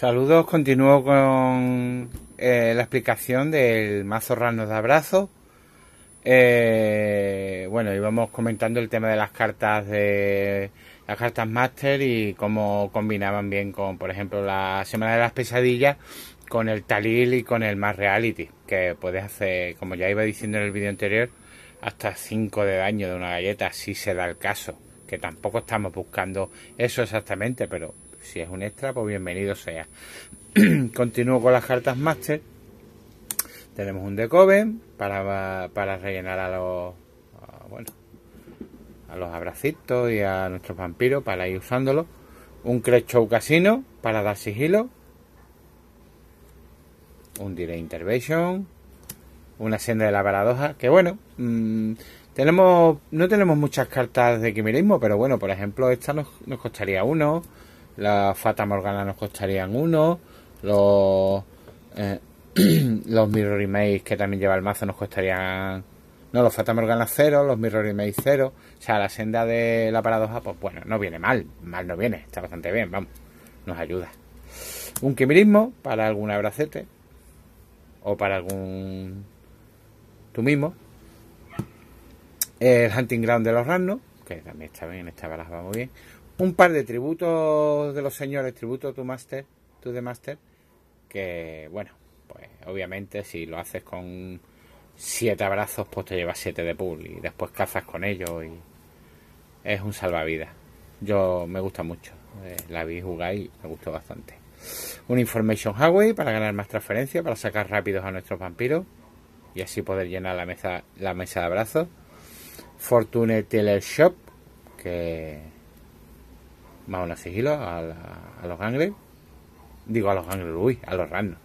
Saludos, continúo con eh, la explicación del mazo Rano de abrazo. Eh, bueno, íbamos comentando el tema de las cartas de las cartas master y cómo combinaban bien con, por ejemplo, la semana de las pesadillas con el Talil y con el Más Reality, que puedes hacer, como ya iba diciendo en el vídeo anterior, hasta 5 de daño de una galleta, si se da el caso, que tampoco estamos buscando eso exactamente, pero si es un extra, pues bienvenido sea. Continúo con las cartas Master. Tenemos un Decoven para, para rellenar a los... bueno, a los abracitos y a nuestros vampiros para ir usándolo. Un Crecho Casino para dar sigilo. Un Direct Intervention. Una senda de la paradoja. Que bueno, mm, tenemos no tenemos muchas cartas de quimerismo, pero bueno, por ejemplo, esta nos, nos costaría uno. La Fata Morgana nos costarían uno. Los, eh, los Mirror Image que también lleva el mazo nos costarían. No, los Fata Morgana cero, los Mirror Image cero. O sea, la senda de la paradoja, pues bueno, no viene mal. Mal no viene, está bastante bien, vamos. Nos ayuda. Un quimirismo para algún abracete. O para algún. Tú mismo. El Hunting Ground de los randos que también está bien, esta baraja va muy bien un par de tributos de los señores, tributo tu master, tu de master, que bueno, pues obviamente si lo haces con siete abrazos, pues te llevas siete de pool y después cazas con ellos y es un salvavidas. Yo me gusta mucho, eh, la vi jugar y me gustó bastante. Un Information Highway para ganar más transferencias, para sacar rápidos a nuestros vampiros y así poder llenar la mesa, la mesa de abrazos. Fortune Teller Shop, que Vamos a seguirlo a, los gangles. Digo a los gangles, uy, a los randos.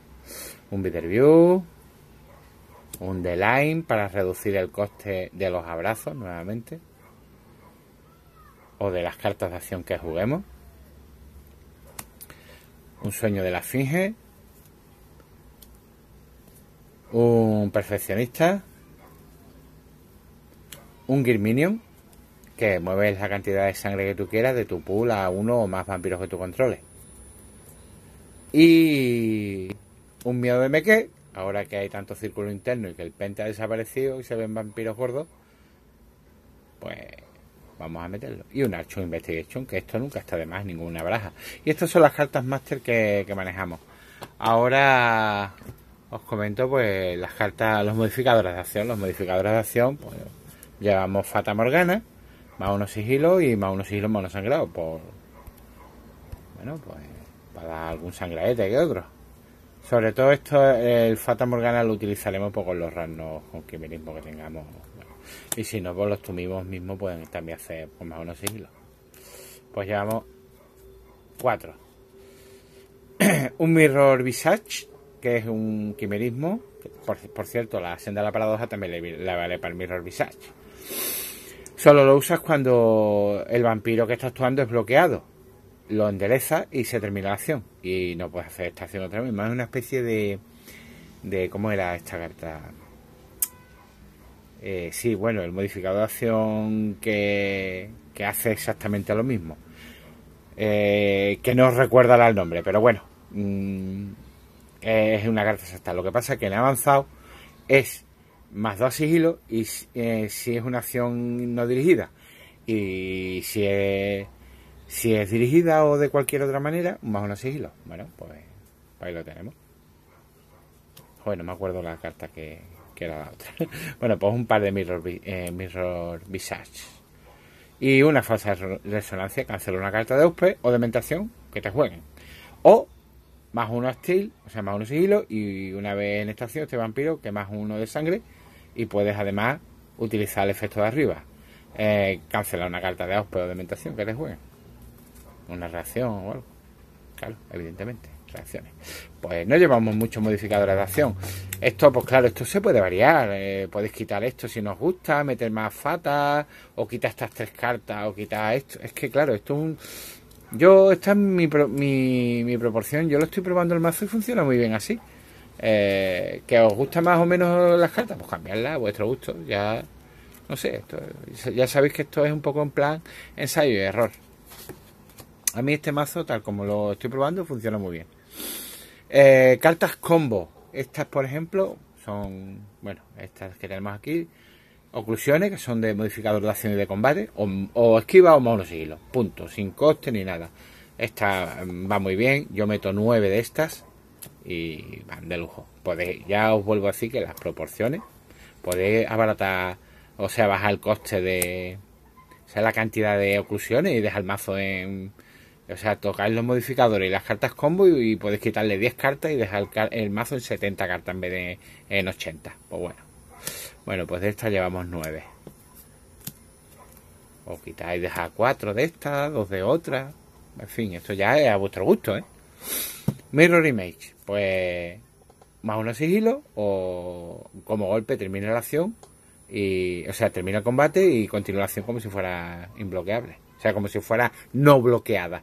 Un view un Line para reducir el coste de los abrazos nuevamente o de las cartas de acción que juguemos un sueño de la finge un perfeccionista un Girminion que mueves la cantidad de sangre que tú quieras de tu pool a uno o más vampiros que tú controles. Y un miedo de meque, ahora que hay tanto círculo interno y que el pente ha desaparecido y se ven vampiros gordos, pues vamos a meterlo. Y un Archon Investigation, que esto nunca está de más, ninguna braja Y estas son las cartas Master que, que manejamos. Ahora os comento pues las cartas, los modificadores de acción. Los modificadores de acción, pues llevamos Fata Morgana más unos sigilos y más unos sigilos más sangrados pues, por bueno pues para algún sangraete que otro sobre todo esto el Fata Morgana lo utilizaremos poco pues, los ranos con quimerismo que tengamos y si no pues los tumimos mismos pueden también hacer más pues, unos sigilos pues llevamos cuatro un Mirror Visage que es un quimerismo por, cierto la senda de la paradoja también le vale para el Mirror Visage Solo lo usas cuando el vampiro que está actuando es bloqueado. Lo endereza y se termina la acción. Y no puedes hacer esta acción otra vez. es una especie de, de. ¿Cómo era esta carta? Eh, sí, bueno, el modificador de acción que, hace exactamente lo mismo. Eh, que no recuerda el nombre, pero bueno, mm, es una carta exacta. Lo que pasa es que en avanzado es más dos sigilos y eh, si es una acción no dirigida y si es, si es dirigida o de cualquier otra manera, más uno sigilo Bueno, pues ahí lo tenemos. Bueno, me acuerdo la carta que, era la otra. bueno, pues un par de mirror, eh, mirror visage. Y una falsa resonancia, cancela una carta de USP o de mentación que te jueguen. O más uno hostil, o sea, más uno sigilo, y una vez en esta acción este vampiro que más uno de sangre y puedes además utilizar el efecto de arriba. Eh, cancelar una carta de o de mentación que les juegue Una reacción o algo. Claro, evidentemente, reacciones. Pues no llevamos muchos modificadores de acción. Esto, pues claro, esto se puede variar. Eh, puedes quitar esto si nos gusta, meter más fatas, o quitar estas tres cartas, o quitar esto. Es que claro, esto es un... Yo, esta es mi, mi, mi proporción. Yo lo estoy probando el mazo y funciona muy bien así. Eh, que os gusta más o menos las cartas, pues cambiarlas a vuestro gusto. Ya, no sé, ya sabéis que esto es un poco en plan ensayo y error. A mí este mazo, tal como lo estoy probando, funciona muy bien. Eh, cartas combo. Estas, por ejemplo, son, bueno, estas que tenemos aquí. Oclusiones, que son de modificador de acciones de combate, o, o esquiva o monosigilo, punto, sin coste ni nada. Esta mm, va muy bien, yo meto nueve de estas, y van de lujo. Podéis, ya os vuelvo a decir que las proporciones, podéis abaratar, o sea, bajar el coste de, o sea, la cantidad de oclusiones y dejar el mazo en, o sea, tocar los modificadores y las cartas combo y, podéis quitarle 10 cartas y dejar el, mazo en 70 cartas en vez de en 80. Pues bueno. Bueno, pues de estas llevamos 9. O quitáis, dejar 4 de estas, Dos de otras, En fin, esto ya es a vuestro gusto, ¿eh? Mirror Image, pues más uno sigilo o como golpe termina la acción y o sea termina el combate y continúa la acción como si fuera Inbloqueable. o sea como si fuera no bloqueada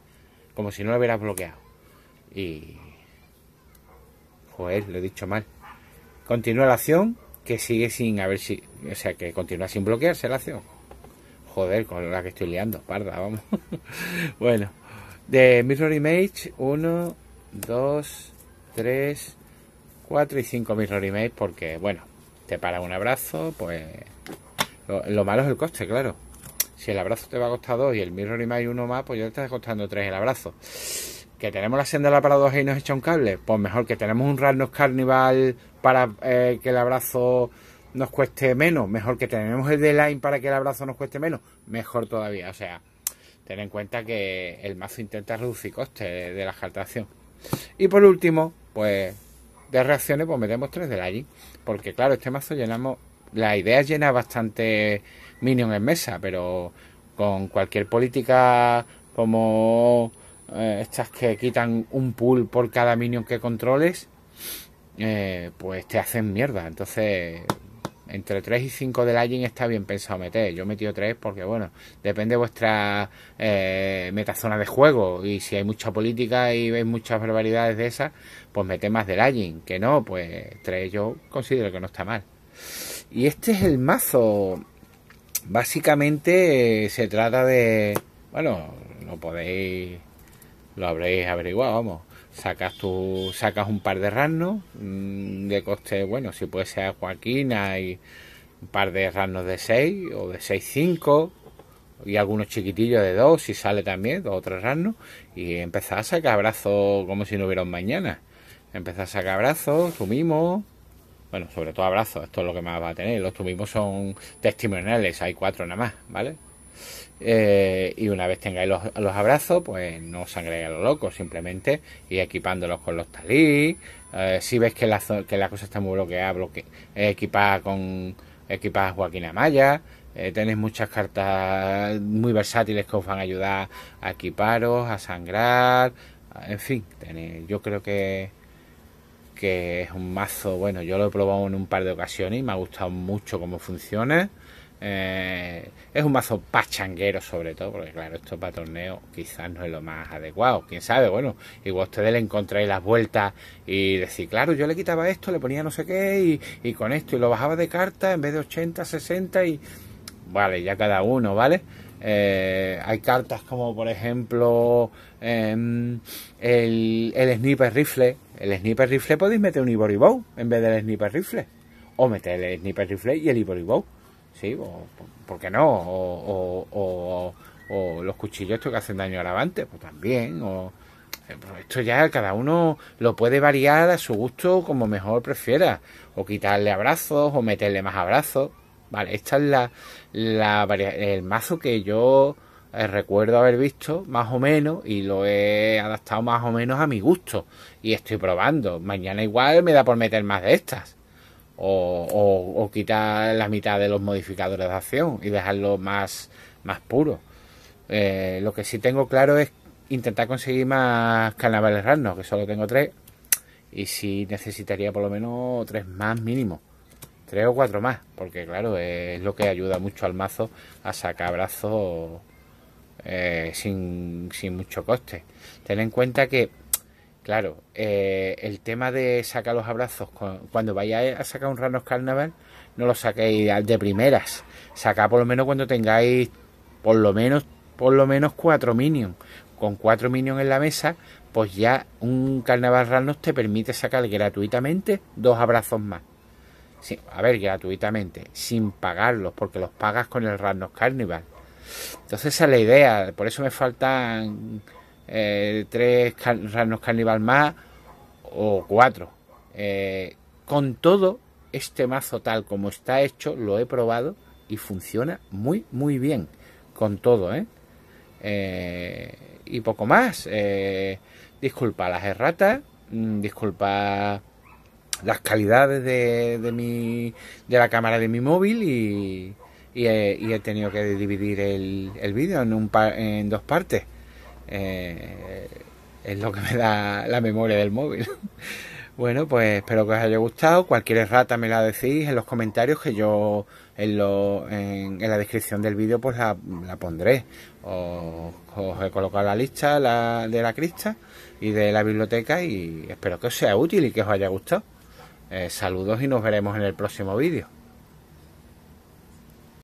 como si no la hubieras bloqueado y joder lo he dicho mal continúa la acción que sigue sin haber si o sea que continúa sin bloquearse la acción joder con la que estoy liando parda vamos bueno de Mirror Image uno 2, 3, 4 y 5 mil Image porque, bueno, te para un abrazo, pues... Lo, malo es el coste, claro. Si el abrazo te va a costar 2 y el mirror Image uno más, pues ya te está costando 3 el abrazo. ¿Que tenemos la senda para la y nos echa un cable? Pues mejor que tenemos un Ragnos Carnival para eh, que el abrazo nos cueste menos. Mejor que tenemos el de Line para que el abrazo nos cueste menos. Mejor todavía. O sea, ten en cuenta que el mazo intenta reducir costes de, la escaltación. Y por último, pues de reacciones, pues metemos tres de allí. Porque claro, este mazo llenamos. La idea llena bastante Minion en mesa, pero con cualquier política como eh, estas que quitan un pool por cada minion que controles, eh, pues te hacen mierda. Entonces, entre 3 y 5 de lagging está bien pensado meter. Yo he metido 3 porque, bueno, depende de vuestra eh, metazona de juego. Y si hay mucha política y veis muchas barbaridades de esas, pues mete más de lagging Que no, pues 3 yo considero que no está mal. Y este es el mazo. Básicamente eh, se trata de. Bueno, no podéis. Lo habréis averiguado, vamos sacas tu, sacas un par de ranos mm, de coste, bueno, si puede ser Joaquín, hay un par de ranos de 6 o de 65 y algunos chiquitillos de 2 si sale también, dos o tres y empezás a sacar abrazos como si no hubiera un mañana. Empezás a sacar abrazos, sumimos, bueno, sobre todo abrazos, esto es lo que más va a tener. Los tumimos son testimoniales, hay cuatro nada más, ¿vale? Eh, y una vez tengáis los, abrazos, pues no os sangréis a lo loco simplemente y equipándolos con los talí. Eh, si ves que la, que cosa está muy bloqueada, bloque, eh, equipada con equipada Joaquín Amaya. tenéis muchas cartas muy versátiles que os van a ayudar a equiparos, a sangrar. En fin, tenéis, yo creo que, que es un mazo. Bueno, yo lo he probado en un par de ocasiones y me ha gustado mucho cómo funciona. Eh, es un mazo pachanguero sobre todo, porque claro, esto para torneo quizás no es lo más adecuado. Quién sabe, bueno, igual ustedes le encontráis las vueltas y decir, claro, yo le quitaba esto, le ponía no sé qué y, con esto y lo bajaba de carta en vez de 80, 60 y... Vale, ya cada uno, ¿vale? Eh, hay cartas como por ejemplo em, el, el, sniper rifle. El sniper rifle podéis meter un Iboribow en vez del sniper rifle. O meter el sniper rifle y el Iboribow sí, o, ¿por qué no? O, o, los cuchillos estos que hacen daño al pues también, o eh, pues esto ya cada uno lo puede variar a su gusto como mejor prefiera, o quitarle abrazos, o meterle más abrazos, vale, esta es la, la el mazo que yo eh, recuerdo haber visto más o menos y lo he adaptado más o menos a mi gusto y estoy probando mañana igual me da por meter más de estas o, quitar la mitad de los modificadores de acción y dejarlo más, más puro. Eh, lo que sí tengo claro es intentar conseguir más carnavales random, que solo tengo tres. Y si necesitaría por lo menos tres más mínimo. Tres o cuatro más, porque claro, es lo que ayuda mucho al mazo a sacar brazos eh, sin, sin mucho coste. Ten en cuenta que Claro, eh, el tema de sacar los abrazos, cuando vayáis a sacar un Ranos Carnaval, no lo saquéis de primeras. Sacad por lo menos cuando tengáis por lo menos, por lo menos cuatro minions. Con cuatro minions en la mesa, pues ya un Carnaval Ranos te permite sacar gratuitamente dos abrazos más. a ver, gratuitamente, sin pagarlos, porque los pagas con el Ranos Carnival. Entonces esa es la idea, por eso me faltan eh, tres ranos carnival más o cuatro. Eh, con todo, este mazo tal como está hecho, lo he probado y funciona muy, muy bien. Con todo, ¿eh? Eh, y poco más. disculpa las erratas, mm, disculpa las calidades de, de, mi, de la cámara de mi móvil y, he, y he tenido que dividir el, el vídeo en, en dos partes. Eh, es lo que me da la memoria del móvil. bueno, pues espero que os haya gustado. Cualquier errata me la decís en los comentarios que yo en, la descripción del vídeo pues la, pondré. Os, he colocado la lista de la crista y de la biblioteca y espero que os sea útil y que os haya gustado. Eh, saludos y nos veremos en el próximo vídeo.